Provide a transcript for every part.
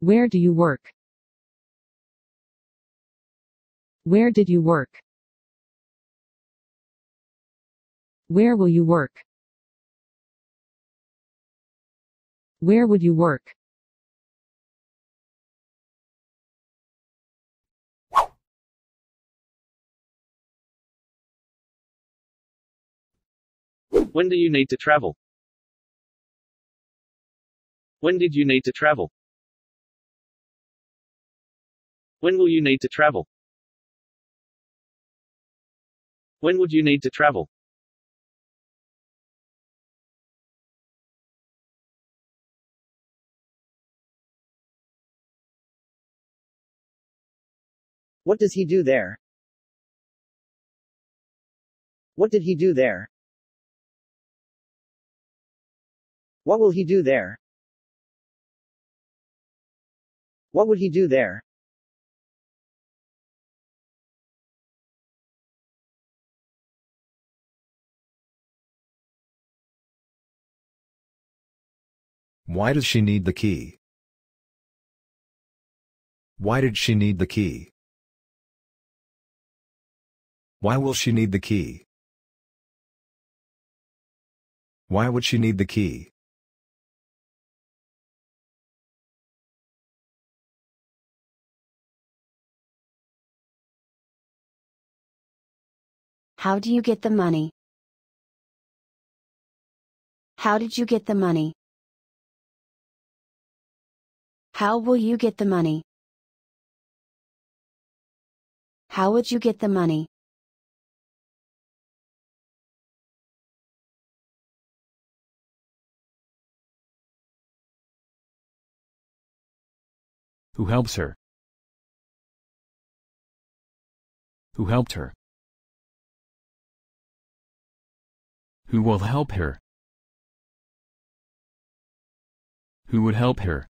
Where do you work? Where did you work? Where will you work? Where would you work? When do you need to travel? When did you need to travel? When will you need to travel? When would you need to travel? What does he do there? What did he do there? What will he do there? What would he do there? Why does she need the key? Why did she need the key? Why will she need the key? Why would she need the key? How do you get the money? How did you get the money? How will you get the money? How would you get the money? Who helps her? Who helped her? Who will help her? Who would help her?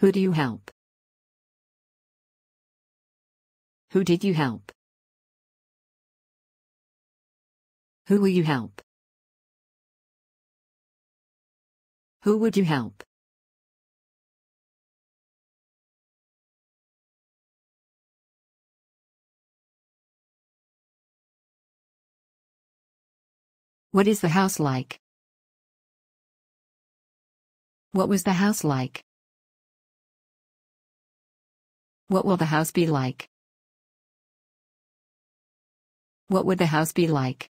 Who do you help? Who did you help? Who will you help? Who would you help? What is the house like? What was the house like? What will the house be like? What would the house be like?